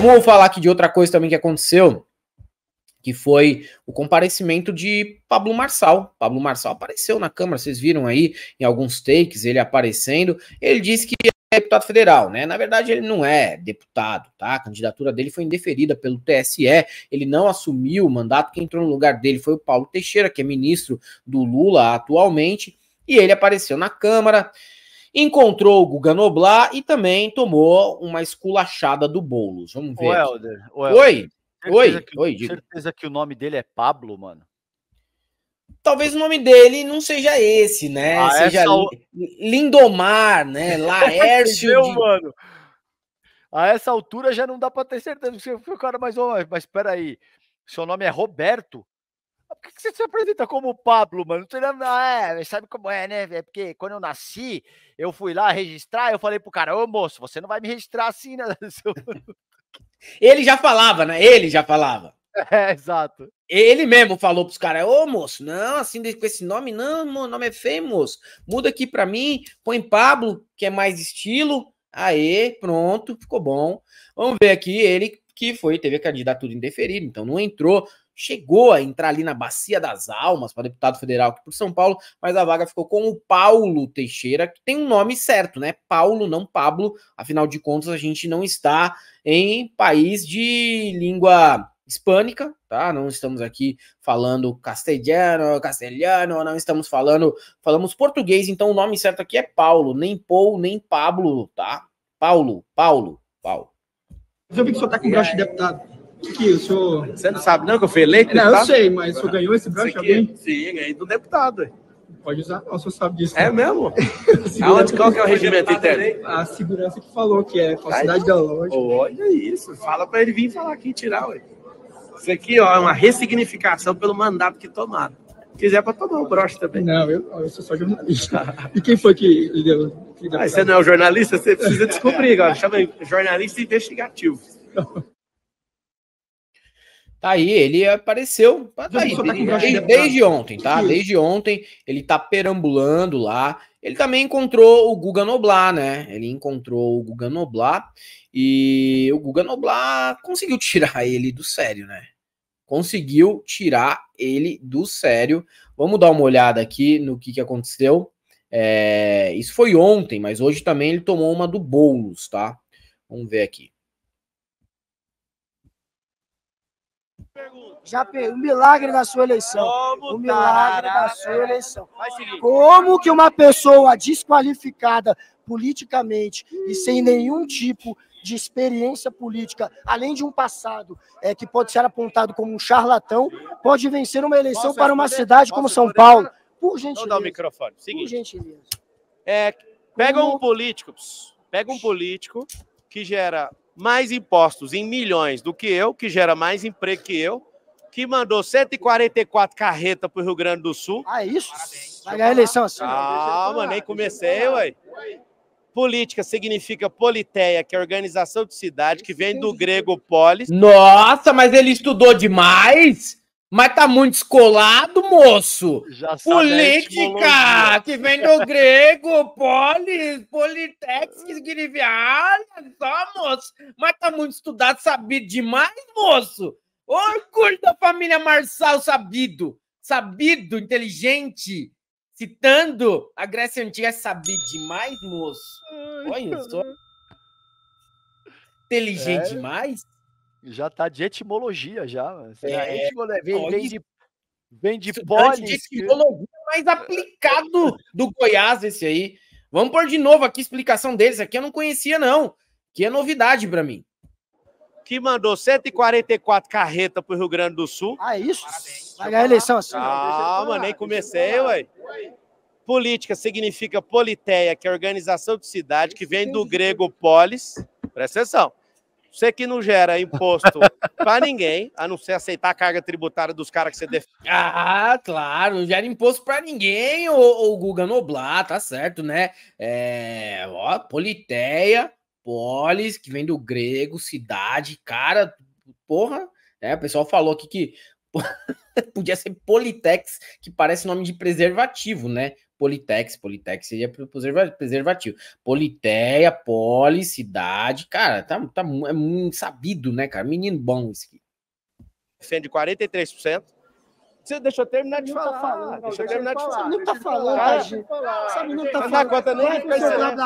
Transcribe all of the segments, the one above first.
Vamos falar aqui de outra coisa também que aconteceu, que foi o comparecimento de Pablo Marçal. Pablo Marçal apareceu na Câmara, vocês viram aí em alguns takes ele aparecendo. Ele disse que é deputado federal, né? Na verdade, ele não é deputado, tá? A candidatura dele foi indeferida pelo TSE, ele não assumiu o mandato, quem entrou no lugar dele foi o Paulo Teixeira, que é ministro do Lula atualmente, e ele apareceu na Câmara encontrou o Guga Noblar e também tomou uma esculachada do Boulos. Vamos ver. O Helder, o Helder. Oi, oi, oi. Que, oi certeza que o nome dele é Pablo, mano. Talvez o nome dele não seja esse, né? Ah, é seja essa... Lindomar, né? Laércio. Meu, de... mano. A essa altura já não dá para ter certeza. porque o cara é mais. Mas peraí, seu nome é Roberto? que, que você se apresenta como Pablo, mano? Não tô lembrando, ah, é, sabe como é, né? É porque quando eu nasci, eu fui lá registrar, eu falei pro cara, ô moço, você não vai me registrar assim, né? Ele já falava, né? Ele já falava. É, exato. Ele mesmo falou pros caras, ô moço, não, assim, com esse nome, não, meu nome é feio, moço. Muda aqui pra mim, põe Pablo, que é mais estilo. Aê, pronto, ficou bom. Vamos ver aqui, ele que foi, teve a candidatura indeferida, então não entrou chegou a entrar ali na Bacia das Almas para deputado federal aqui por São Paulo, mas a vaga ficou com o Paulo Teixeira, que tem um nome certo, né? Paulo, não Pablo. Afinal de contas, a gente não está em país de língua hispânica, tá? Não estamos aqui falando castelhano, castelhano, não estamos falando, falamos português, então o nome certo aqui é Paulo, nem Paul, nem Pablo, tá? Paulo, Paulo, Paulo. Eu vi que o senhor tá com braço de deputado que, que é o senhor. Você não sabe, não, que eu fui eleito? Não, eu sei, mas o senhor ganhou esse broche também. Sim, ganhei do deputado. Pode usar, o senhor sabe disso. É né? mesmo? Aonde, qual que é o regimento interno? A segurança que falou que é falsidade da loja. Olha isso, fala para ele vir falar aqui e tirar, ué. Isso aqui ó, é uma ressignificação pelo mandato que tomaram. Se quiser, para tomar o broche também. Não, eu, eu sou só jornalista. e quem foi que deu? Que deu ah, você não é um jornalista? Você precisa descobrir. Agora. chama jornalista investigativo. Tá aí ele apareceu. Tá aí, tá desde, desde ontem, tá? Desde ontem ele tá perambulando lá. Ele também encontrou o Guga Noblar, né? Ele encontrou o Guga Noblar e o Guga Noblar conseguiu tirar ele do sério, né? Conseguiu tirar ele do sério. Vamos dar uma olhada aqui no que, que aconteceu. É, isso foi ontem, mas hoje também ele tomou uma do Boulos, tá? Vamos ver aqui. Já O milagre da sua eleição. Como o milagre da sua eleição. Como que uma pessoa desqualificada politicamente e sem nenhum tipo de experiência política, além de um passado é, que pode ser apontado como um charlatão, pode vencer uma eleição Posso para uma cidade Posso como São Paulo? Por gentileza. Vou dá o microfone. Seguinte. Por gentileza. É, pega como... um político, pega um político que gera mais impostos em milhões do que eu, que gera mais emprego que eu, que mandou 144 carretas para o Rio Grande do Sul. Ah, é isso? Parabéns. Vai ganhar eleição assim. Calma, nem comecei, ué. Política significa politeia, que é organização de cidade, que vem do grego polis. Nossa, mas ele estudou demais? Mas tá muito escolado, moço. Já Política, que vem do grego, polis, politex, que significa... Ah, só, moço. Mas tá muito estudado, sabido demais, moço. Orgulho da família Marçal sabido. Sabido, inteligente. Citando a Grécia Antiga, é sabido demais, moço. Olha só. Inteligente é. demais? Já tá de etimologia, já. É. É etimologia, vem, vem, de, vem de tá polis. De etimologia mais aplicado do Goiás, esse aí. Vamos pôr de novo aqui a explicação deles. Aqui eu não conhecia, não. Que é novidade para mim que mandou 144 carretas para o Rio Grande do Sul. Ah, é isso? Parabéns. Vai ganhar a eleição assim. Calma, nem comecei, ué. Política significa politeia, que é organização de cidade, que vem do grego polis. Presta atenção. Você que não gera imposto para ninguém, a não ser aceitar a carga tributária dos caras que você defende. Ah, claro, não gera imposto para ninguém, o Guga Noblar, tá certo, né? É, ó, politeia, polis, que vem do grego, cidade, cara, porra, né? O pessoal falou aqui que podia ser Politex, que parece nome de preservativo, né? Politex, Politex seria preservativo. Politeia, poli, cidade, cara, tá, tá é muito sabido, né, cara? Menino bom isso aqui. Defende 43%, você deixa eu terminar de falar. deixa eu terminar tá de falar. Não tá falando, cara. Sabe, tá falando. É não conta nem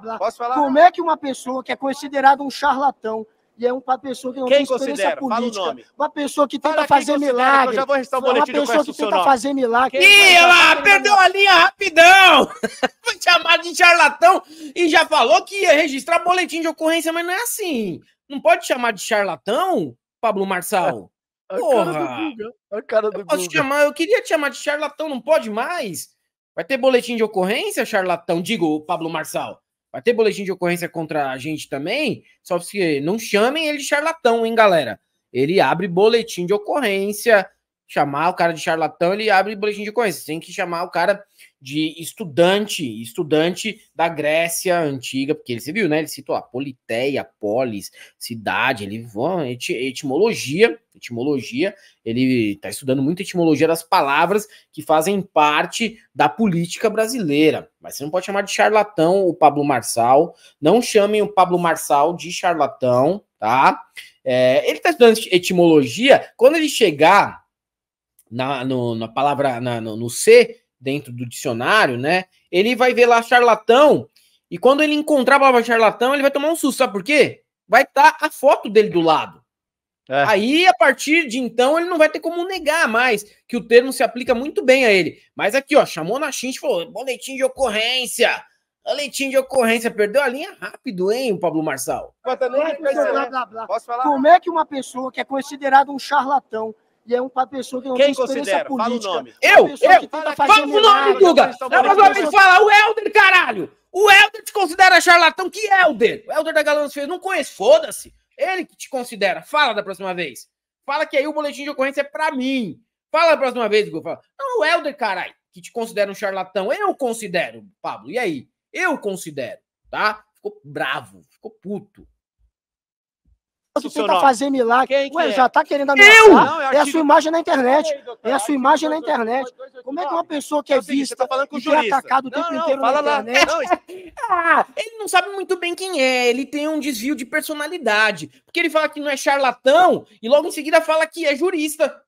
blá, Posso falar? Como é que uma pessoa que é considerada um charlatão e é uma pessoa que não Quem tem experiência considera? política. Uma pessoa que tenta fazer milagre. Eu já vou restar o boletim Uma pessoa que tenta fazer milagre. Ih, ela perdeu a linha rapidão! Foi chamado de charlatão e já falou que ia registrar boletim de ocorrência, mas não é assim. Não pode chamar de charlatão, Pablo Marçal. A Porra! cara do Guga. A cara do eu posso Guga. chamar, eu queria te chamar de charlatão, não pode mais? Vai ter boletim de ocorrência, charlatão? Digo, Pablo Marçal. Vai ter boletim de ocorrência contra a gente também? Só que não chamem ele de charlatão, hein, galera? Ele abre boletim de ocorrência. Chamar o cara de charlatão, ele abre boletim de ocorrência. Tem que chamar o cara de estudante, estudante da Grécia antiga, porque ele, você viu, né? Ele citou a Politeia, Polis, cidade, ele etimologia etimologia, ele está estudando muito a etimologia das palavras que fazem parte da política brasileira. Mas você não pode chamar de charlatão o Pablo Marçal, não chamem o Pablo Marçal de charlatão, tá? É, ele está estudando etimologia, quando ele chegar na, no, na palavra, na, no, no C, dentro do dicionário, né? Ele vai ver lá charlatão, e quando ele encontrar a palavra charlatão, ele vai tomar um susto, sabe por quê? Vai estar tá a foto dele do lado. É. Aí, a partir de então, ele não vai ter como negar mais que o termo se aplica muito bem a ele. Mas aqui, ó, chamou na xinge e falou: boletim de ocorrência. Boletim de ocorrência. Perdeu a linha rápido, hein, Pablo Marçal? Tá né? Posso falar? Como é que uma pessoa que é considerada um charlatão e é uma pessoa que não Quem tem experiência considera? política. nome. Eu, eu. Fala, o nome, Duga. Não, mas vai me falar, o Helder, caralho. O Helder te considera charlatão. Que Helder? O Helder da Galãs fez. Não conheço, foda-se. Ele que te considera. Fala da próxima vez. Fala que aí o boletim de ocorrência é para mim. Fala da próxima vez, Igor. Fala. Não, é o Helder, caralho, que te considera um charlatão. Eu considero, Pablo. E aí? Eu considero, tá? Ficou bravo, ficou puto. Tu tenta tá nome? fazer milagre. Quem, quem Ué, é? já tá querendo ameaçar? Não, é, é a sua imagem na internet. É a sua imagem na internet. Como é que uma pessoa que é, é seguinte, tá falando com o jurista. é atacado o não, tempo não, inteiro fala na internet... Lá. ah, ele não sabe muito bem quem é, ele tem um desvio de personalidade. Porque ele fala que não é charlatão e logo em seguida fala que é jurista.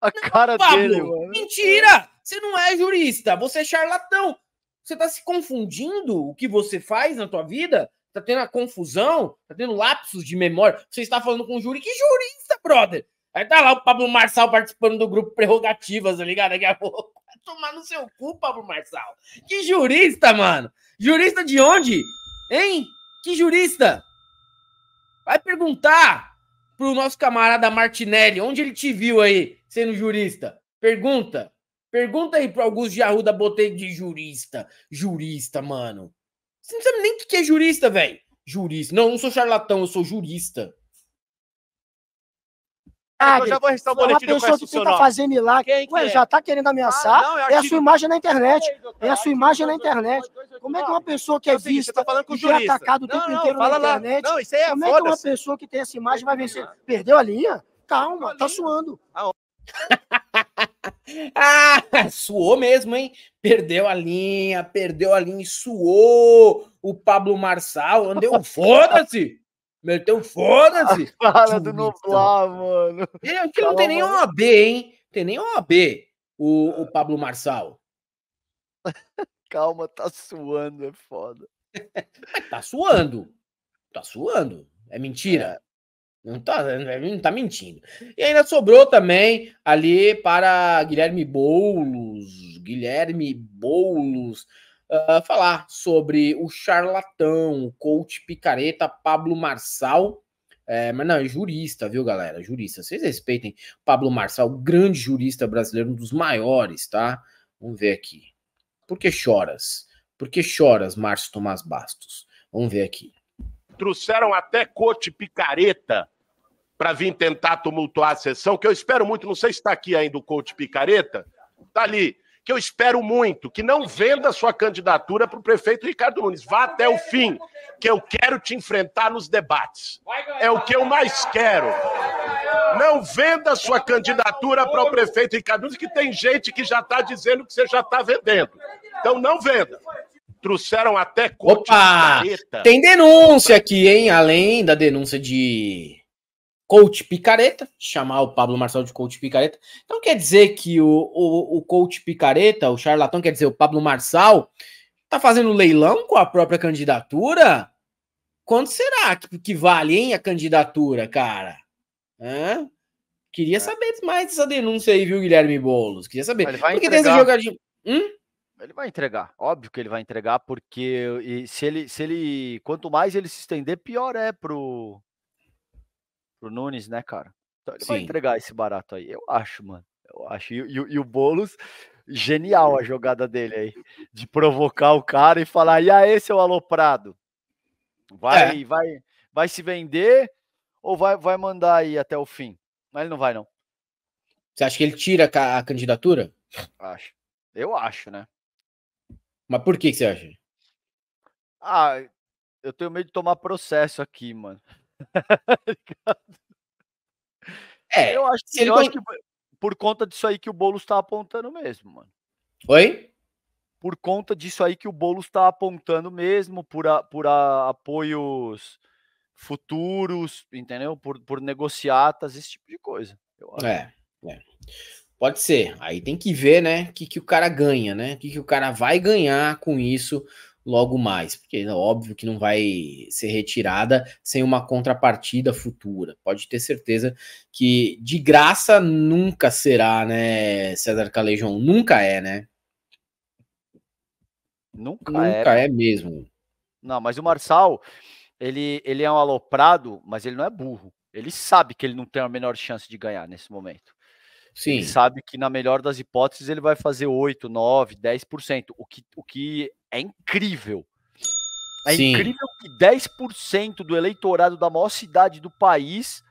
A não, cara Pablo, dele, mano. Mentira! Você não é jurista, você é charlatão. Você tá se confundindo o que você faz na tua vida? Tá tendo a confusão? Tá tendo lapsos de memória? Você está falando com o júri? Que jurista, brother? Aí tá lá o Pablo Marçal participando do grupo Prerrogativas, tá ligado? Daqui a pouco tomar no seu cu, Pablo Marçal. Que jurista, mano. Jurista de onde? Hein? Que jurista? Vai perguntar pro nosso camarada Martinelli onde ele te viu aí sendo jurista. Pergunta. Pergunta aí pro Augusto de Arruda Botei de jurista. Jurista, mano. Você não sabe nem o que é jurista, velho. Jurista. Não, eu não sou charlatão, eu sou jurista. É Eu já vou restar o boletim uma pessoa que está fazendo milagre. Quem, Ué, que é? já tá querendo ameaçar. Ah, não, é, é a sua imagem na internet. É a sua imagem na internet. Como é que uma pessoa que é vista e atacada o tempo inteiro na internet, como é que uma pessoa que tem essa imagem vai vencer? Perdeu a linha? Calma, tá suando. ah, suou mesmo, hein? Perdeu a linha, perdeu a linha e suou. O Pablo Marçal andeu, foda-se! Meteu então foda-se. fala do então, Noblar, mano. Ele, é, acho é que não tem nem uma OAB, hein? Tem uma OAB, o, o Pablo Marçal. Calma, tá suando, é foda. tá suando. Tá suando. É mentira. É. Não, tá, não tá mentindo. E ainda sobrou também ali para Guilherme Boulos. Guilherme Boulos uh, falar sobre o charlatão, o coach picareta Pablo Marçal. É, mas não, é jurista, viu, galera? Jurista. Vocês respeitem Pablo Marçal, grande jurista brasileiro, um dos maiores, tá? Vamos ver aqui. Por que choras? Por que choras, Márcio Tomás Bastos? Vamos ver aqui. Trouxeram até coach picareta para vir tentar tumultuar a sessão, que eu espero muito, não sei se está aqui ainda o coach picareta. Tá ali que eu espero muito, que não venda sua candidatura para o prefeito Ricardo Nunes. Vá até o fim, que eu quero te enfrentar nos debates. É o que eu mais quero. Não venda sua candidatura para o prefeito Ricardo Nunes, que tem gente que já está dizendo que você já está vendendo. Então não venda trouxeram até Opa! Tem denúncia aqui, hein? Além da denúncia de coach picareta, chamar o Pablo Marçal de coach picareta. Então quer dizer que o, o, o coach picareta, o charlatão, quer dizer, o Pablo Marçal, tá fazendo leilão com a própria candidatura? Quanto será que, que vale, hein, a candidatura, cara? Hã? Queria é. saber mais dessa denúncia aí, viu, Guilherme Boulos? Queria saber. Ele vai porque entregar. tem esse jogadinho. Hum? Ele vai entregar, óbvio que ele vai entregar, porque se ele, se ele, quanto mais ele se estender, pior é pro, pro Nunes, né, cara? Então ele Sim. vai entregar esse barato aí, eu acho, mano. Eu acho. E, e, e o Boulos, genial a jogada dele aí, de provocar o cara e falar: e aí, seu aloprado? Vai, é. vai, vai se vender ou vai, vai mandar aí até o fim? Mas ele não vai, não. Você acha que ele tira a candidatura? Acho. Eu acho, né? Mas por que, que você acha? Ah, eu tenho medo de tomar processo aqui, mano. Tá é, eu acho, que, eu acho que por conta disso aí que o Boulos está apontando mesmo, mano. Oi? Por conta disso aí que o Boulos está apontando mesmo, por, a, por a, apoios futuros, entendeu? Por, por negociatas, esse tipo de coisa. É, é, Pode ser. Aí tem que ver, né? O que, que o cara ganha, né? O que, que o cara vai ganhar com isso logo mais, porque é óbvio que não vai ser retirada sem uma contrapartida futura. Pode ter certeza que de graça nunca será, né, César Calejão? Nunca é, né? Nunca, nunca é. é mesmo. Não, mas o Marçal, ele, ele é um aloprado, mas ele não é burro. Ele sabe que ele não tem a menor chance de ganhar nesse momento. Sim. Ele sabe que, na melhor das hipóteses, ele vai fazer 8, 9, 10%, o que, o que é incrível. É Sim. incrível que 10% do eleitorado da maior cidade do país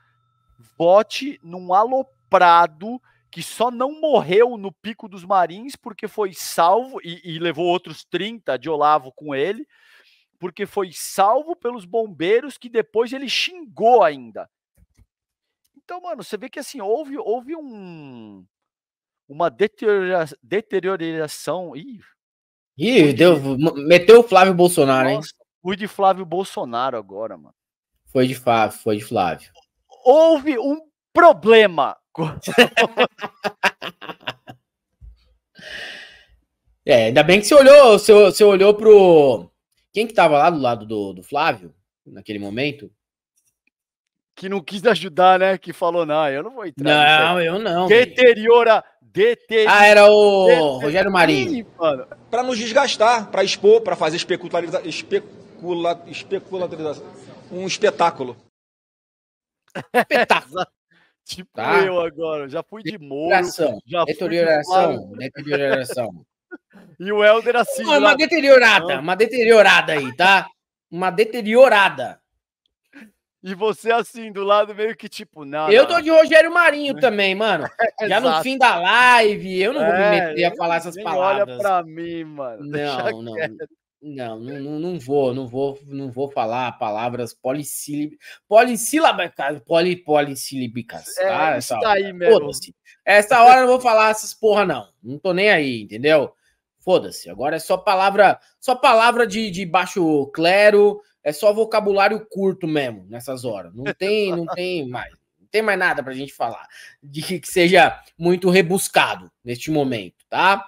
vote num aloprado que só não morreu no Pico dos Marins porque foi salvo e, e, levou outros 30 de Olavo com ele, porque foi salvo pelos bombeiros que depois ele xingou ainda. Então, mano, você vê que assim, houve, houve um uma deterioração. Ih, Ih, deu, meteu o Flávio Bolsonaro, Nossa, hein? Fui de Flávio Bolsonaro agora, mano. Foi de Flávio, foi de Flávio. Houve um problema. é, ainda bem que você olhou, você, você olhou pro. Quem que tava lá do lado do, do Flávio naquele momento? que não quis ajudar, né? Que falou, não, eu não vou entrar. Não, eu não. Deteriora ah, era o Rogério Marinho. Mano. Pra nos desgastar, pra expor, pra fazer especulativa... especula... especulativa... um espetáculo. Espetáculo. tipo tá. eu agora, já fui de morro. Já deterioração, de deterioração. e o Helder assim. É uma, lá... uma deteriorada, uma deteriorada aí, tá? Uma deteriorada. E você assim, do lado meio que tipo, não. Eu tô de Rogério Marinho também, mano. é, Já no fim da live, eu não vou me é, meter a falar essas palavras. Olha pra mim, mano. Não, não. Não, não, não vou, não vou, não vou falar palavras polissílabicas, poli, polissílabicas. É, tá? Essa hora. aí mesmo. Essa hora eu não vou falar essas porra não. Não tô nem aí, entendeu? Foda-se. Agora é só palavra, só palavra de, de baixo clero, é só vocabulário curto mesmo nessas horas. Não tem, não tem mais, não tem mais nada para a gente falar de que, que seja muito rebuscado neste momento, tá?